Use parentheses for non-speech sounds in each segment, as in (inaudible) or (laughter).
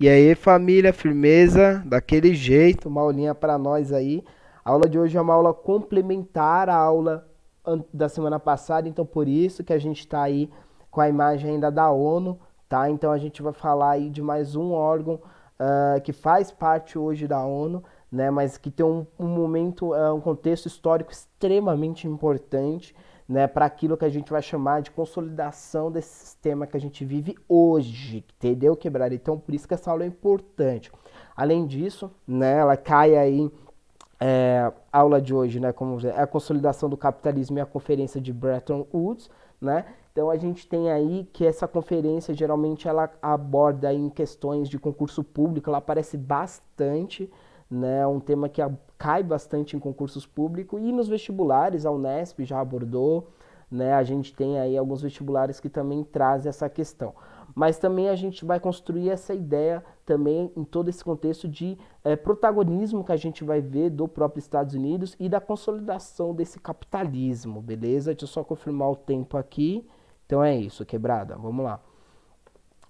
E aí, família, firmeza, daquele jeito, uma aulinha para nós aí. A aula de hoje é uma aula complementar à aula da semana passada, então por isso que a gente está aí com a imagem ainda da ONU, tá? Então a gente vai falar aí de mais um órgão uh, que faz parte hoje da ONU, né? Mas que tem um, um momento, uh, um contexto histórico extremamente importante né, para aquilo que a gente vai chamar de consolidação desse sistema que a gente vive hoje, entendeu, quebrar? Então, por isso que essa aula é importante. Além disso, né, ela cai aí é, aula de hoje, né, como é a consolidação do capitalismo e a conferência de Bretton Woods, né? Então a gente tem aí que essa conferência geralmente ela aborda em questões de concurso público, ela aparece bastante, né, um tema que cai bastante em concursos públicos e nos vestibulares, a Unesp já abordou, né, a gente tem aí alguns vestibulares que também trazem essa questão. Mas também a gente vai construir essa ideia também em todo esse contexto de é, protagonismo que a gente vai ver do próprio Estados Unidos e da consolidação desse capitalismo, beleza? Deixa eu só confirmar o tempo aqui. Então é isso, quebrada, vamos lá.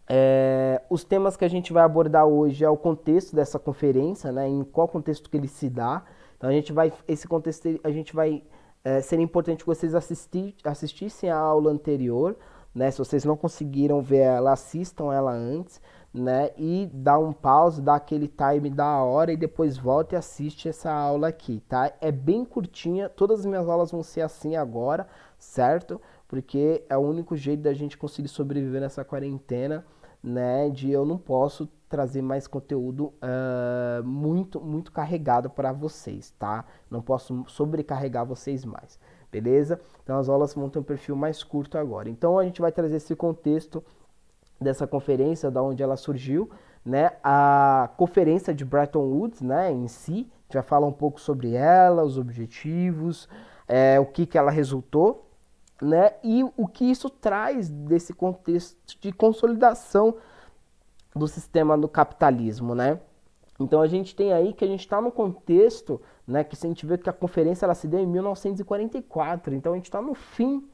É, os temas que a gente vai abordar hoje é o contexto dessa conferência, né, em qual contexto que ele se dá. Então a gente vai, esse contexto a gente vai é, seria importante que vocês assistir, assistissem a aula anterior, né? Se vocês não conseguiram ver ela, assistam ela antes, né? E dá um pause, dá aquele time da hora e depois volta e assiste essa aula aqui, tá? É bem curtinha, todas as minhas aulas vão ser assim agora, certo? porque é o único jeito da gente conseguir sobreviver nessa quarentena, né? De eu não posso trazer mais conteúdo uh, muito, muito carregado para vocês, tá? Não posso sobrecarregar vocês mais, beleza? Então as aulas vão ter um perfil mais curto agora. Então a gente vai trazer esse contexto dessa conferência, da onde ela surgiu, né? A conferência de Bretton Woods, né? Em si, a gente vai falar um pouco sobre ela, os objetivos, é, o que que ela resultou, né? E o que isso traz desse contexto de consolidação do sistema do capitalismo, né? Então a gente tem aí que a gente está no contexto, né? Que se a gente vê que a conferência ela se deu em 1944, então a gente está no fim,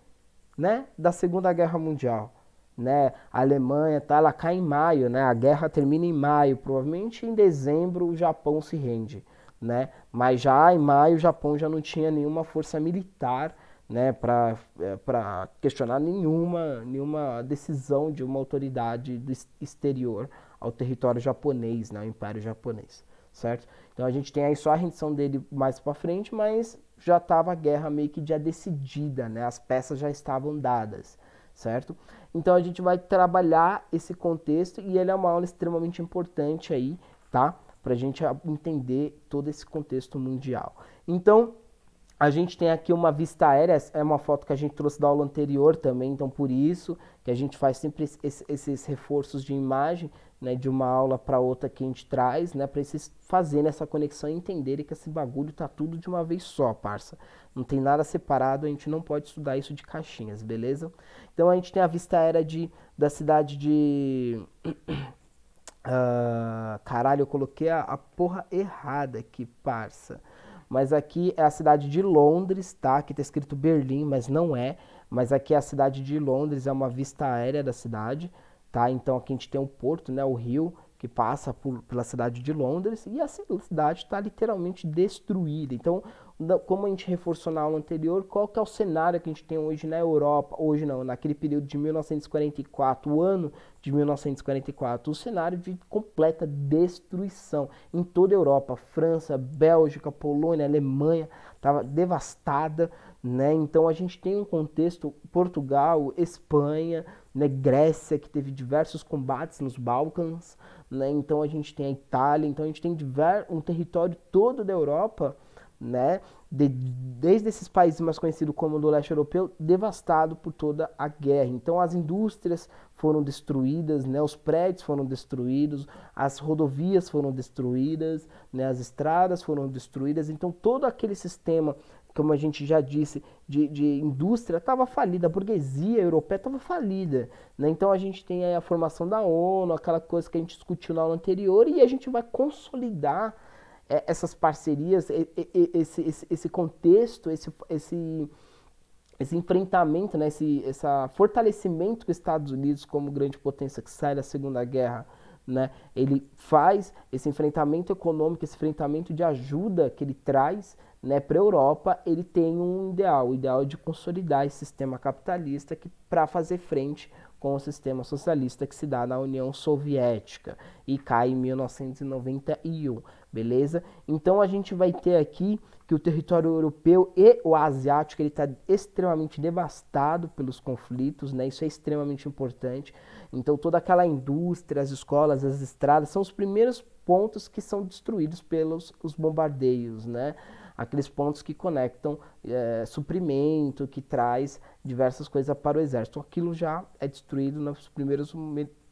né? Da Segunda Guerra Mundial, né? A Alemanha tá, ela cai em maio, né? A guerra termina em maio, provavelmente em dezembro o Japão se rende, né? Mas já em maio o Japão já não tinha nenhuma força militar né, para é, questionar nenhuma, nenhuma decisão de uma autoridade exterior ao território japonês, né, ao Império Japonês, certo? Então a gente tem aí só a rendição dele mais para frente, mas já estava a guerra meio que já decidida, né? As peças já estavam dadas, certo? Então a gente vai trabalhar esse contexto e ele é uma aula extremamente importante aí, tá? Para a gente entender todo esse contexto mundial. Então a gente tem aqui uma vista aérea, é uma foto que a gente trouxe da aula anterior também, então por isso que a gente faz sempre esses, esses reforços de imagem, né, de uma aula para outra que a gente traz, né, para vocês fazerem essa conexão e entenderem que esse bagulho tá tudo de uma vez só, parça. Não tem nada separado, a gente não pode estudar isso de caixinhas, beleza? Então a gente tem a vista aérea de, da cidade de Uh, (coughs) caralho, eu coloquei a, a, porra errada aqui, parça mas aqui é a cidade de Londres, tá? Aqui está escrito Berlim, mas não é. Mas aqui é a cidade de Londres, é uma vista aérea da cidade, tá? Então aqui a gente tem o um porto, né? O rio que passa por, pela cidade de Londres e a cidade está literalmente destruída. Então, como a gente reforçou na aula anterior, qual que é o cenário que a gente tem hoje na Europa, hoje não, naquele período de 1944, o ano de 1944, o cenário de completa destruição em toda a Europa, França, Bélgica, Polônia, Alemanha, estava devastada, né? Então a gente tem um contexto Portugal, Espanha, né, Grécia, que teve diversos combates nos Balcãs, né, então a gente tem a Itália, então a gente tem diver, um território todo da Europa, né, de, desde esses países mais conhecidos como do leste europeu, devastado por toda a guerra. Então as indústrias foram destruídas, né, os prédios foram destruídos, as rodovias foram destruídas, né, as estradas foram destruídas, então todo aquele sistema como a gente já disse, de, de indústria estava falida, a burguesia europeia estava falida. Né? Então a gente tem a formação da ONU, aquela coisa que a gente discutiu na aula anterior, e a gente vai consolidar é, essas parcerias, e, e, esse, esse, esse, contexto, esse, esse, esse enfrentamento, né? esse, fortalecimento dos os Estados Unidos, como grande potência que sai da Segunda Guerra, né? Ele faz esse enfrentamento econômico, esse enfrentamento de ajuda que ele traz, né, para a Europa, ele tem um ideal, o ideal é de consolidar esse sistema capitalista que para fazer frente com o sistema socialista que se dá na União Soviética e cai em 1991 beleza? Então a gente vai ter aqui que o território europeu e o asiático ele está extremamente devastado pelos conflitos, né? Isso é extremamente importante. Então toda aquela indústria, as escolas, as estradas são os primeiros pontos que são destruídos pelos os bombardeios, né? Aqueles pontos que conectam é, suprimento, que traz diversas coisas para o exército. Aquilo já é destruído nos primeiros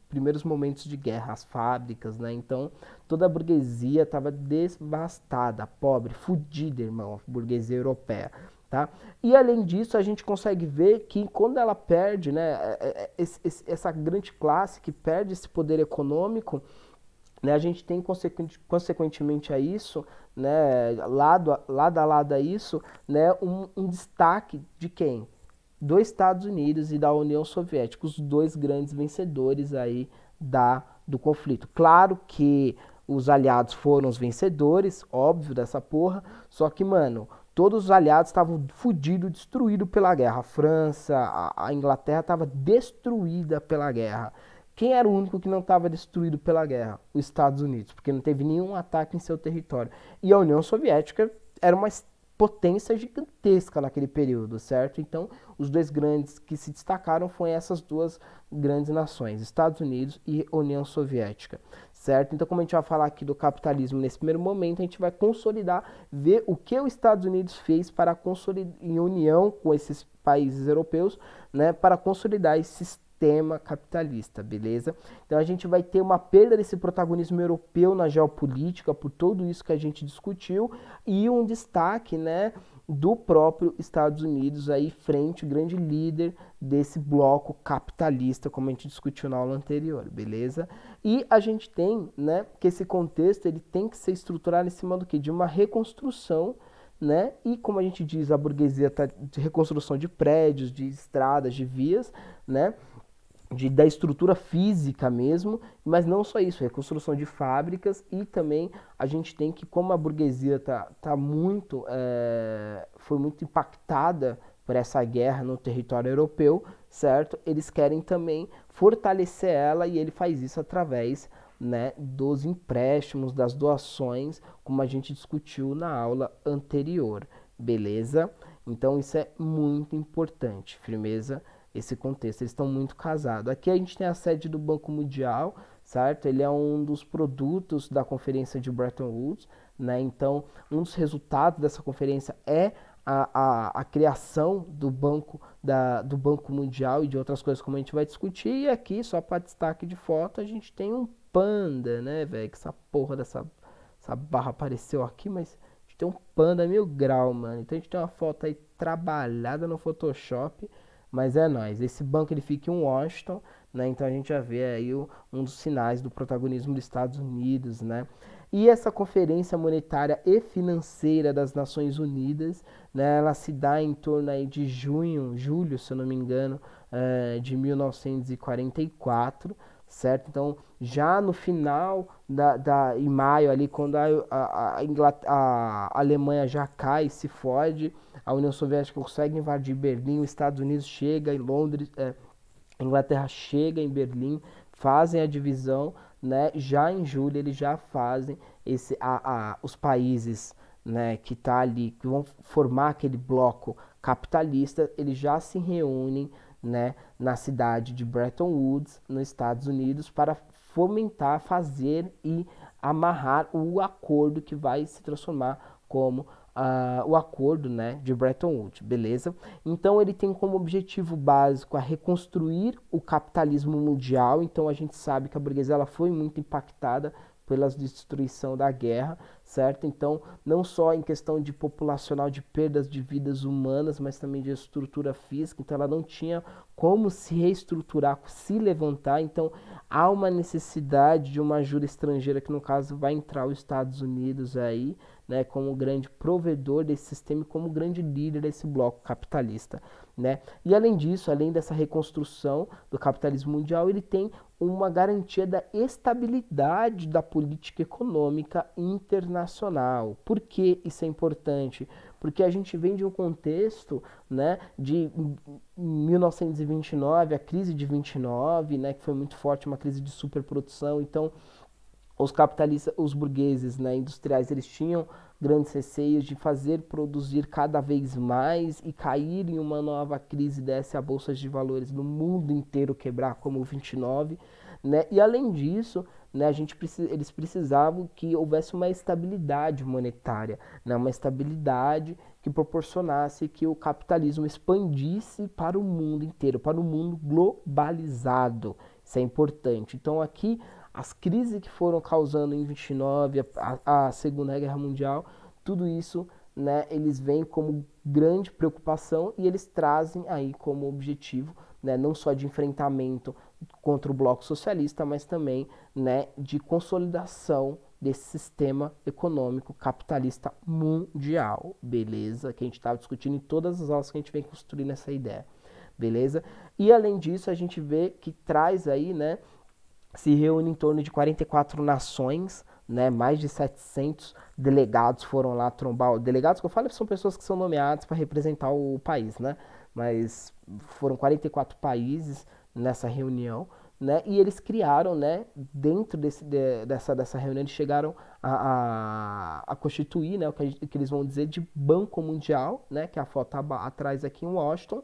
primeiros momentos de guerra, as fábricas, né? Então, toda a burguesia estava devastada, pobre, fudida, irmão, a burguesia europeia, tá? E além disso, a gente consegue ver que quando ela perde, né, é, é, é, essa grande classe que perde esse poder econômico, né, a gente tem consequentemente a isso, né, lado, lado a lado a isso, né, um, um destaque de quem? dos Estados Unidos e da União Soviética, os dois grandes vencedores aí da, do conflito. Claro que os aliados foram os vencedores, óbvio dessa porra, só que, mano, todos os aliados estavam fudidos, destruídos pela guerra. A França, a, a Inglaterra estava destruída pela guerra. Quem era o único que não estava destruído pela guerra? Os Estados Unidos, porque não teve nenhum ataque em seu território. E a União Soviética era uma potência gigantesca naquele período, certo? Então, os dois grandes que se destacaram foram essas duas grandes nações, Estados Unidos e União Soviética, certo? Então, como a gente vai falar aqui do capitalismo nesse primeiro momento, a gente vai consolidar, ver o que os Estados Unidos fez para consolidar em união com esses países europeus, né, para consolidar esse sistema capitalista, beleza? Então a gente vai ter uma perda desse protagonismo europeu na geopolítica por tudo isso que a gente discutiu e um destaque, né, do próprio Estados Unidos aí frente o grande líder desse bloco capitalista, como a gente discutiu na aula anterior, beleza? E a gente tem, né, que esse contexto ele tem que ser estruturado em cima do que de uma reconstrução né? E como a gente diz, a burguesia está de reconstrução de prédios, de estradas, de vias, né? de, da estrutura física mesmo, mas não só isso, reconstrução é de fábricas e também a gente tem que, como a burguesia tá, tá muito, é, foi muito impactada por essa guerra no território europeu, certo? Eles querem também fortalecer ela e ele faz isso através né, dos empréstimos, das doações, como a gente discutiu na aula anterior, beleza? Então isso é muito importante, firmeza? esse contexto. Eles estão muito casados. Aqui a gente tem a sede do Banco Mundial, certo? Ele é um dos produtos da conferência de Bretton Woods, né? Então, um dos resultados dessa conferência é a, a, a, criação do banco, da, do banco Mundial e de outras coisas como a gente vai discutir. E aqui, só para destaque de foto, a gente tem um panda, né, velho? Que essa porra dessa essa barra apareceu aqui, mas a gente tem um panda mil grau, mano. Então a gente tem uma foto aí trabalhada no Photoshop mas é nós. Esse banco ele fica em Washington, né? Então a gente já vê aí o, um dos sinais do protagonismo dos Estados Unidos, né? E essa Conferência Monetária e Financeira das Nações Unidas, né, ela se dá em torno aí de junho, julho, se eu não me engano, é, de 1944, certo? Então, já no final da, da em maio ali, quando a, a, a, a Alemanha já cai, se fode, a União Soviética consegue invadir Berlim, os Estados Unidos chega em Londres, é, a Inglaterra chega em Berlim, fazem a divisão, né? Já em julho eles já fazem esse a, a os países, né, que tá ali que vão formar aquele bloco capitalista, eles já se reúnem né, na cidade de Bretton Woods, nos Estados Unidos, para fomentar, fazer e amarrar o acordo que vai se transformar como uh, o acordo né, de Bretton Woods, beleza? Então ele tem como objetivo básico a reconstruir o capitalismo mundial. Então a gente sabe que a burguesia ela foi muito impactada pela destruição da guerra, certo? Então, não só em questão de populacional de perdas de vidas humanas, mas também de estrutura física. Então, ela não tinha como se reestruturar, se levantar. Então, há uma necessidade de uma ajuda estrangeira, que no caso vai entrar os Estados Unidos aí, né, como grande provedor desse sistema e como grande líder desse bloco capitalista. Né? E além disso, além dessa reconstrução do capitalismo mundial, ele tem uma garantia da estabilidade da política econômica internacional. Por que isso é importante? Porque a gente vem de um contexto né, de 1929, a crise de 29, né, que foi muito forte, uma crise de superprodução. Então, os capitalistas, os burgueses, né, industriais, eles tinham grandes receios de fazer produzir cada vez mais e cair em uma nova crise dessa, a bolsa de valores no mundo inteiro quebrar como o 29, né? E além disso, né, a gente precisa, eles precisavam que houvesse uma estabilidade monetária, né? Uma estabilidade que proporcionasse que o capitalismo expandisse para o mundo inteiro, para o mundo globalizado isso é importante. Então aqui as crises que foram causando em 29 a, a Segunda Guerra Mundial, tudo isso, né, eles vêm como grande preocupação e eles trazem aí como objetivo, né, não só de enfrentamento contra o bloco socialista, mas também, né, de consolidação desse sistema econômico capitalista mundial, beleza? Que a gente estava discutindo em todas as aulas que a gente vem construindo essa ideia beleza? E além disso, a gente vê que traz aí, né, se reúne em torno de 44 nações, né, mais de 700 delegados foram lá trombar. Delegados que eu falo é são pessoas que são nomeadas para representar o país, né? Mas foram 44 países nessa reunião, né? E eles criaram, né, dentro desse, de, dessa, dessa reunião, eles chegaram a, a, a constituir, né, o que, a, que, eles vão dizer de Banco Mundial, né, que a foto atrás aqui em Washington,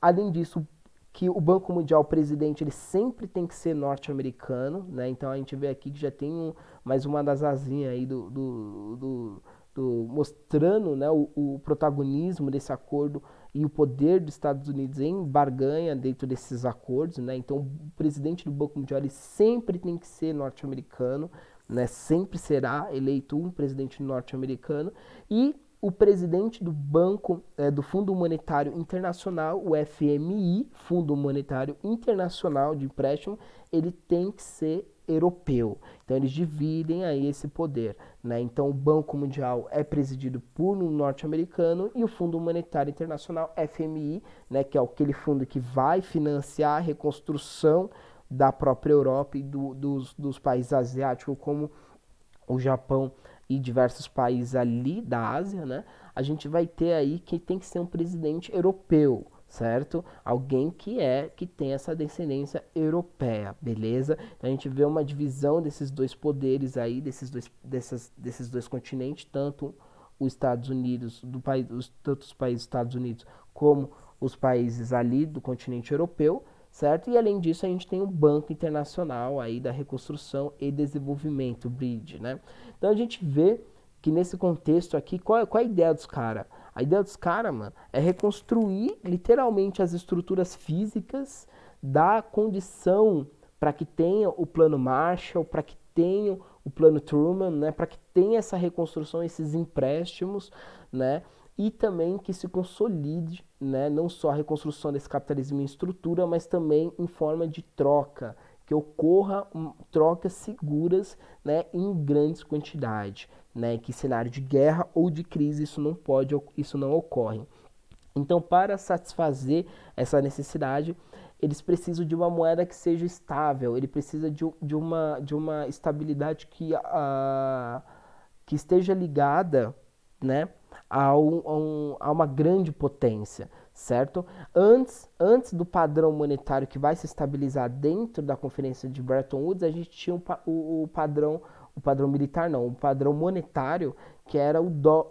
Além disso, que o Banco Mundial, o presidente, ele sempre tem que ser norte-americano, né? Então a gente vê aqui que já tem um, mais uma das asinhas aí do, do, do, do mostrando né, o, o, protagonismo desse acordo e o poder dos Estados Unidos em barganha dentro desses acordos, né? Então o presidente do Banco Mundial ele sempre tem que ser norte-americano, né? Sempre será eleito um presidente norte-americano e o presidente do Banco é, do Fundo Monetário Internacional, o FMI, Fundo Monetário Internacional de Empréstimo, ele tem que ser europeu. Então eles dividem aí esse poder, né? Então o Banco Mundial é presidido por um norte-americano e o Fundo Monetário Internacional FMI, né, que é aquele fundo que vai financiar a reconstrução da própria Europa e do, dos, dos países asiáticos como o Japão e diversos países ali da Ásia, né? A gente vai ter aí que tem que ser um presidente europeu, certo? Alguém que é que tem essa descendência europeia, beleza? Então a gente vê uma divisão desses dois poderes aí, desses dois, dessas, desses dois continentes, tanto os Estados Unidos, do país, os, tanto os países dos Estados Unidos como os países ali do continente europeu, certo? E além disso, a gente tem o Banco Internacional aí da Reconstrução e Desenvolvimento, o BRID, né? Então a gente vê que nesse contexto aqui, qual, é, qual é a ideia dos caras? A ideia dos caras, mano, é reconstruir literalmente as estruturas físicas da condição para que tenha o plano Marshall, para que tenha o plano Truman, né, para que tenha essa reconstrução, esses empréstimos, né, e também que se consolide, né, não só a reconstrução desse capitalismo em estrutura, mas também em forma de troca, que ocorra um, trocas seguras, né, em grandes quantidades, né, que cenário de guerra ou de crise isso não pode, isso não ocorre. Então, para satisfazer essa necessidade, eles precisam de uma moeda que seja estável, ele precisa de, de, uma, de uma estabilidade que, uh, que esteja ligada, né, a, um, a, um, a uma grande potência, certo? Antes, antes do padrão monetário que vai se estabilizar dentro da Conferência de Bretton Woods, a gente tinha o, o, padrão, o padrão militar não, o padrão monetário que era o dó,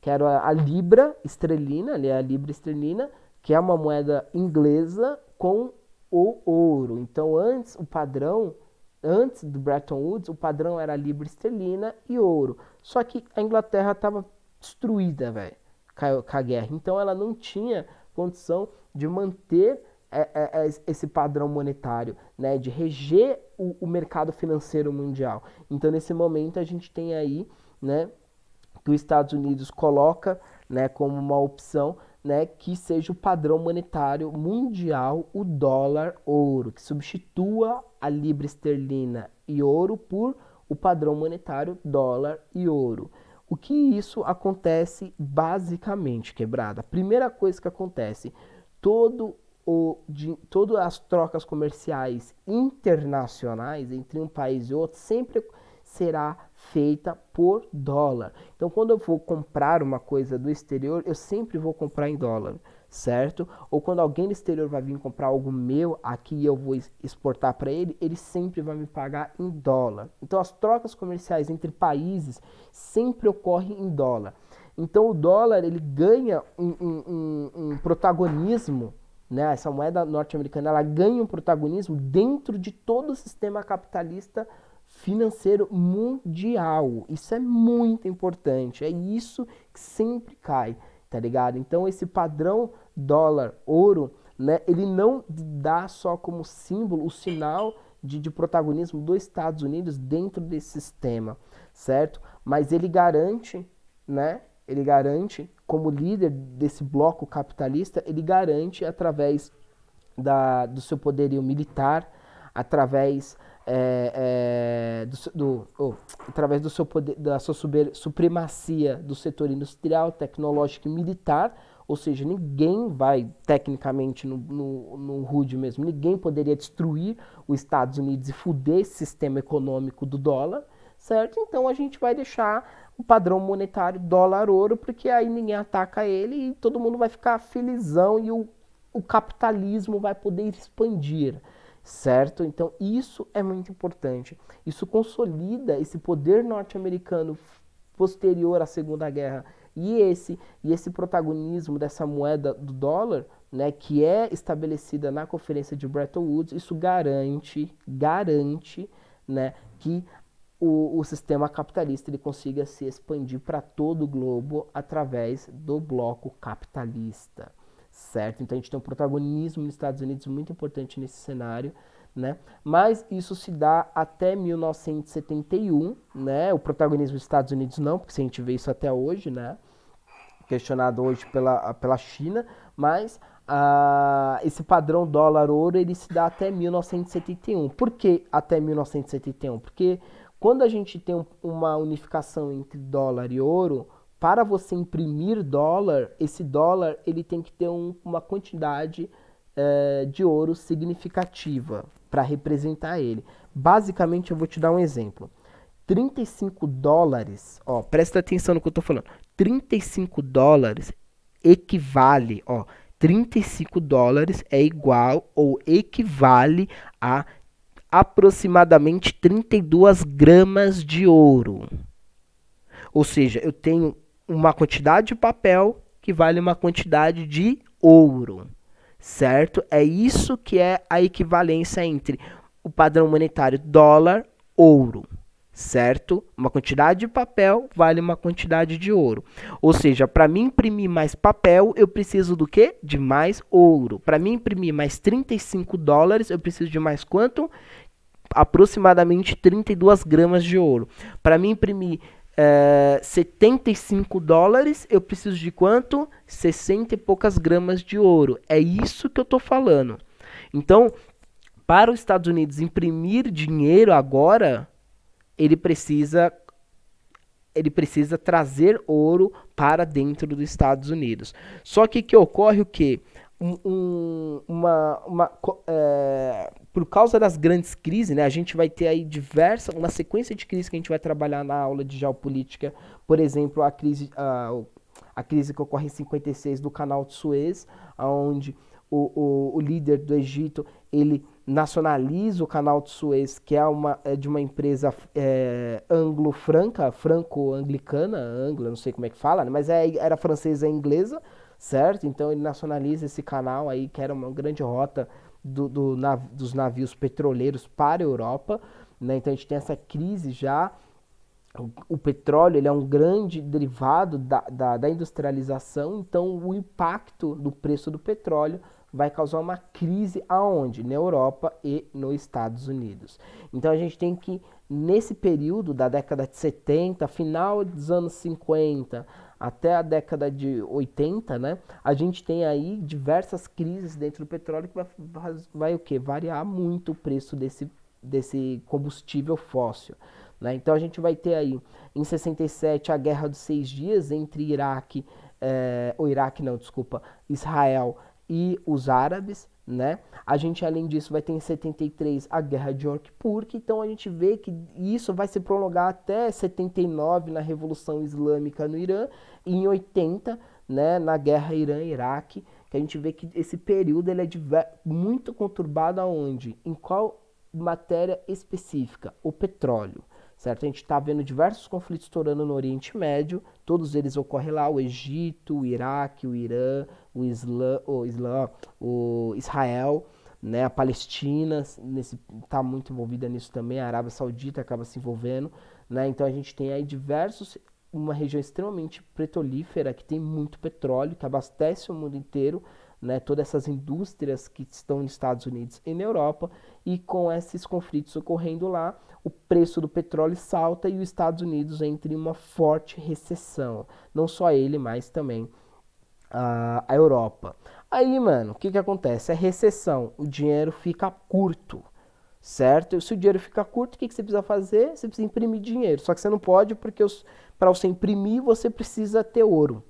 que era a libra esterlina, ali é a libra esterlina, que é uma moeda inglesa com o ouro. Então, antes o padrão antes do Bretton Woods, o padrão era libra esterlina e ouro. Só que a Inglaterra estava destruída, velho, com a guerra. Então ela não tinha condição de manter é, é, é esse padrão monetário, né, de reger o, o, mercado financeiro mundial. Então nesse momento a gente tem aí, né, que os Estados Unidos coloca, né, como uma opção, né, que seja o padrão monetário mundial o dólar ouro, que substitua a libra esterlina e ouro por o padrão monetário dólar e ouro. O que isso acontece basicamente, quebrada? A primeira coisa que acontece, todo o, de, todas as trocas comerciais internacionais entre um país e outro sempre será feita por dólar. Então, quando eu vou comprar uma coisa do exterior, eu sempre vou comprar em dólar certo? Ou quando alguém do exterior vai vir comprar algo meu aqui e eu vou exportar para ele, ele sempre vai me pagar em dólar. Então as trocas comerciais entre países sempre ocorrem em dólar. Então o dólar ele ganha um, um, um, um protagonismo, né? Essa moeda norte-americana ela ganha um protagonismo dentro de todo o sistema capitalista financeiro mundial. Isso é muito importante. É isso que sempre cai tá ligado? Então esse padrão dólar ouro, né, ele não dá só como símbolo o sinal de, de protagonismo dos Estados Unidos dentro desse sistema, certo? Mas ele garante, né? Ele garante, como líder desse bloco capitalista, ele garante através da, do seu poderio militar, através é, é, do, do, oh, através do seu poder, da sua super, supremacia do setor industrial, tecnológico e militar, ou seja, ninguém vai, tecnicamente, no, no, no rude mesmo, ninguém poderia destruir os Estados Unidos e fuder esse sistema econômico do dólar, certo? Então a gente vai deixar o padrão monetário dólar-ouro, porque aí ninguém ataca ele e todo mundo vai ficar felizão e o, o capitalismo vai poder expandir certo? Então isso é muito importante. Isso consolida esse poder norte-americano posterior à Segunda Guerra e esse e esse protagonismo dessa moeda do dólar, né, que é estabelecida na Conferência de Bretton Woods, isso garante, garante, né, que o, o sistema capitalista ele consiga se expandir para todo o globo através do bloco capitalista certo? Então a gente tem um protagonismo nos Estados Unidos muito importante nesse cenário, né? Mas isso se dá até 1971, né? O protagonismo dos Estados Unidos não, porque se a gente vê isso até hoje, né? Questionado hoje pela, pela China, mas ah, esse padrão dólar-ouro ele se dá até 1971. Por que até 1971? Porque quando a gente tem uma unificação entre dólar e ouro, para você imprimir dólar, esse dólar ele tem que ter um, uma quantidade é, de ouro significativa para representar ele. Basicamente, eu vou te dar um exemplo. 35 dólares, ó, presta atenção no que eu estou falando. 35 dólares equivale, ó, 35 dólares é igual ou equivale a aproximadamente 32 gramas de ouro. Ou seja, eu tenho uma quantidade de papel que vale uma quantidade de ouro, certo? É isso que é a equivalência entre o padrão monetário dólar ouro, certo? Uma quantidade de papel vale uma quantidade de ouro. Ou seja, para mim imprimir mais papel, eu preciso do que? De mais ouro. Para mim imprimir mais 35 dólares, eu preciso de mais quanto? Aproximadamente 32 gramas de ouro. Para mim imprimir é, 75 dólares, eu preciso de quanto? 60 e poucas gramas de ouro. É isso que eu estou falando. Então, para os Estados Unidos imprimir dinheiro agora, ele precisa ele precisa trazer ouro para dentro dos Estados Unidos. Só que que ocorre o que um, uma, uma é, por causa das grandes crises, né, a gente vai ter aí diversa, uma sequência de crises que a gente vai trabalhar na aula de geopolítica, por exemplo, a crise, a, a crise que ocorre em 56 do Canal de Suez, onde o, o, o líder do Egito ele nacionaliza o Canal de Suez, que é, uma, é de uma empresa é, anglo-franca, franco-anglicana, anglo, não sei como é que fala, né, mas é, era francesa e inglesa, certo? Então ele nacionaliza esse canal aí, que era uma grande rota do, do dos navios petroleiros para a Europa, né? Então a gente tem essa crise já. O, o petróleo ele é um grande derivado da, da, da industrialização, então o impacto do preço do petróleo vai causar uma crise aonde? Na Europa e nos Estados Unidos. Então a gente tem que, nesse período da década de 70, final dos anos 50, até a década de 80, né, a gente tem aí diversas crises dentro do petróleo que vai, vai, vai o que Variar muito o preço desse, desse combustível fóssil. Né? Então a gente vai ter aí em 67 a Guerra dos Seis Dias entre Iraque, eh, o Iraque não, desculpa, Israel e os árabes, né? A gente, além disso, vai ter em 73 a Guerra de Yom então a gente vê que isso vai se prolongar até 79 na Revolução Islâmica no Irã, e em 80, né, na Guerra Irã-Iraque, que a gente vê que esse período ele é muito conturbado aonde? Em qual matéria específica? O petróleo certo? A gente está vendo diversos conflitos estourando no Oriente Médio, todos eles ocorrem lá, o Egito, o Iraque, o Irã, o Islã, o, Islã, o Israel, né? a Palestina está muito envolvida nisso também, a Arábia Saudita acaba se envolvendo, né? Então a gente tem aí diversos, uma região extremamente petrolífera, que tem muito petróleo, que abastece o mundo inteiro, né, todas essas indústrias que estão nos Estados Unidos e na Europa, e com esses conflitos ocorrendo lá, o preço do petróleo salta e os Estados Unidos entra em uma forte recessão. Não só ele, mas também a, a Europa. Aí, mano, o que, que acontece? É recessão, o dinheiro fica curto, certo? Se o dinheiro fica curto, o que, que você precisa fazer? Você precisa imprimir dinheiro. Só que você não pode, porque para você imprimir, você precisa ter ouro.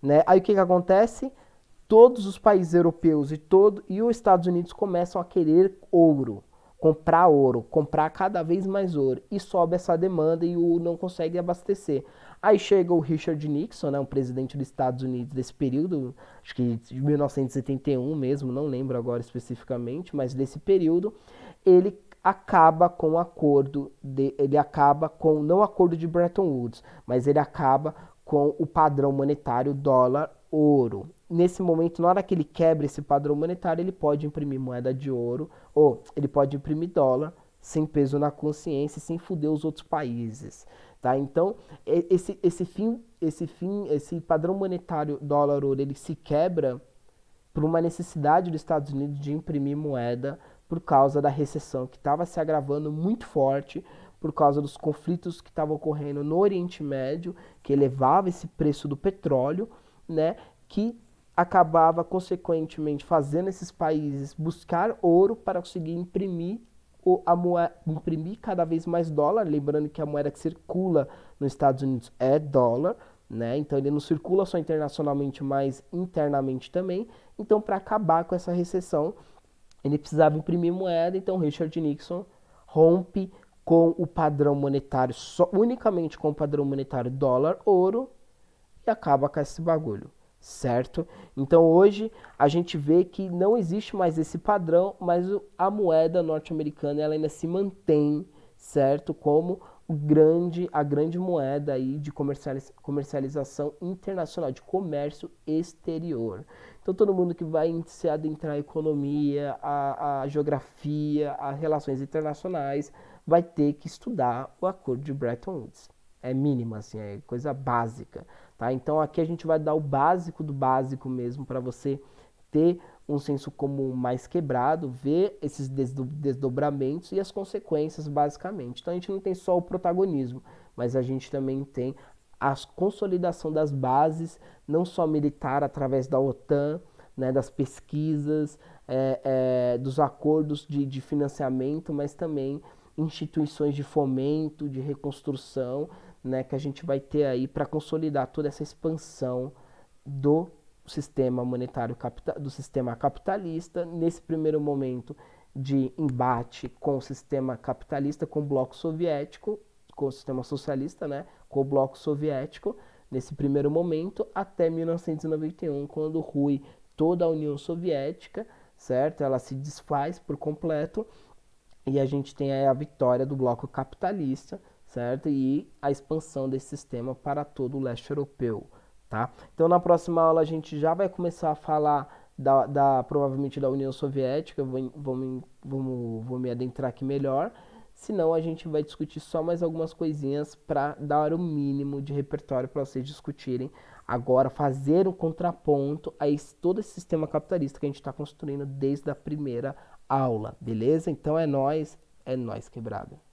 Né? Aí o que, que acontece? todos os países europeus e todo e os Estados Unidos começam a querer ouro, comprar ouro, comprar cada vez mais ouro e sobe essa demanda e o não consegue abastecer. Aí chega o Richard Nixon, né, um presidente dos Estados Unidos desse período, acho que de 1971 mesmo, não lembro agora especificamente, mas desse período, ele acaba com o acordo de, ele acaba com não o acordo de Bretton Woods, mas ele acaba com o padrão monetário dólar ouro nesse momento, na hora que ele quebra esse padrão monetário, ele pode imprimir moeda de ouro ou ele pode imprimir dólar sem peso na consciência, sem fuder os outros países, tá? Então, esse, esse fim, esse fim, esse padrão monetário dólar ouro, ele se quebra por uma necessidade dos Estados Unidos de imprimir moeda por causa da recessão que estava se agravando muito forte por causa dos conflitos que estavam ocorrendo no Oriente Médio, que elevava esse preço do petróleo, né, que acabava, consequentemente, fazendo esses países buscar ouro para conseguir imprimir, o, a moeda, imprimir cada vez mais dólar. Lembrando que a moeda que circula nos Estados Unidos é dólar. Né? Então ele não circula só internacionalmente, mas internamente também. Então, para acabar com essa recessão, ele precisava imprimir moeda. Então, Richard Nixon rompe com o padrão monetário, só, unicamente com o padrão monetário dólar-ouro, e acaba com esse bagulho certo? Então hoje a gente vê que não existe mais esse padrão, mas a moeda norte-americana ela ainda se mantém, certo? Como grande a grande moeda aí de comercialização internacional, de comércio exterior. Então todo mundo que vai se adentrar à economia, à, geografia, as relações internacionais, vai ter que estudar o acordo de Bretton Woods é mínima, assim, é coisa básica, tá? Então aqui a gente vai dar o básico do básico mesmo para você ter um senso comum mais quebrado, ver esses desdobramentos e as consequências basicamente. Então a gente não tem só o protagonismo, mas a gente também tem a consolidação das bases, não só militar através da OTAN, né, das pesquisas, é, é, dos acordos de, de financiamento, mas também instituições de fomento, de reconstrução, né, que a gente vai ter aí para consolidar toda essa expansão do sistema monetário do sistema capitalista nesse primeiro momento de embate com o sistema capitalista, com o bloco soviético, com o sistema socialista, né, com o bloco soviético nesse primeiro momento até 1991, quando rui toda a União Soviética, certo? Ela se desfaz por completo e a gente tem a vitória do bloco capitalista certo? E a expansão desse sistema para todo o leste europeu, tá? Então na próxima aula a gente já vai começar a falar da, da provavelmente da União Soviética, vou, vou, me, vou, vou me adentrar aqui melhor, senão a gente vai discutir só mais algumas coisinhas para dar o mínimo de repertório para vocês discutirem agora, fazer um contraponto a esse, todo esse sistema capitalista que a gente está construindo desde a primeira aula, beleza? Então é nós, é nós quebrado.